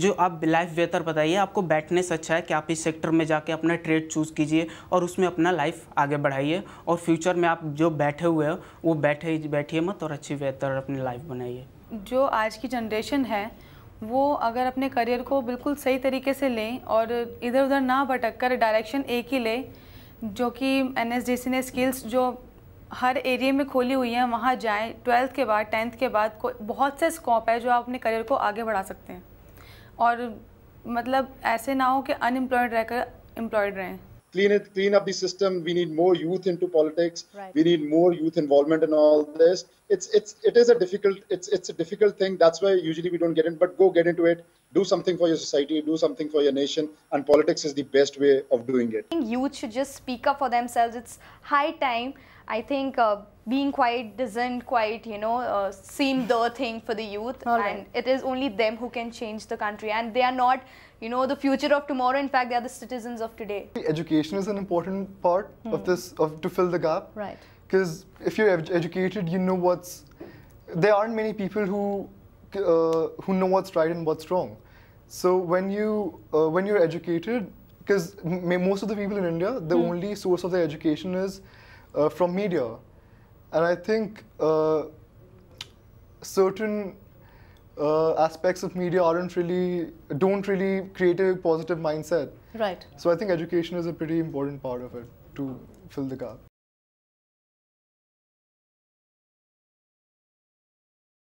जो आप लाइफ बेहतर बताइए आपको बैठने से अच्छा है कि आप इस सेक्टर में जाके अपना ट्रेड चूज़ कीजिए और उसमें अपना लाइफ आगे बढ़ाइए और फ्यूचर में आप जो बैठे हुए हो वो बैठे बैठिए मत और अच्छी बेहतर अपनी लाइफ बनाइए जो आज की जनरेशन है वो अगर अपने करियर को बिल्कुल सही तरीके से लें और इधर उधर ना भटक कर डायरेक्शन एक ही लें जो कि एन ने स्किल्स जो हर एरिया में खोली हुई हैं वहाँ जाएँ ट्वेल्थ के बाद टेंथ के बाद को बहुत से स्कोप है जो आप अपने करियर को आगे बढ़ा सकते हैं और मतलब ऐसे ना हो कि अनएम्प्लॉयड रहकर एम्प्लॉयड रहें clean it clean up the system we need more youth into politics right. we need more youth involvement in all this it's it's it is a difficult it's it's a difficult thing that's why usually we don't get in but go get into it do something for your society, do something for your nation, and politics is the best way of doing it. Youth should just speak up for themselves. It's high time. I think uh, being quiet doesn't quite, you know, uh, seem the thing for the youth, right. and it is only them who can change the country, and they are not, you know, the future of tomorrow. In fact, they are the citizens of today. Education is an important part hmm. of this, of to fill the gap. Right. Because if you're ed educated, you know what's. There aren't many people who uh, who know what's right and what's wrong. So when you uh, when you're educated, because most of the people in India, the mm. only source of their education is uh, from media, and I think uh, certain uh, aspects of media aren't really don't really create a positive mindset. Right. So I think education is a pretty important part of it to fill the gap.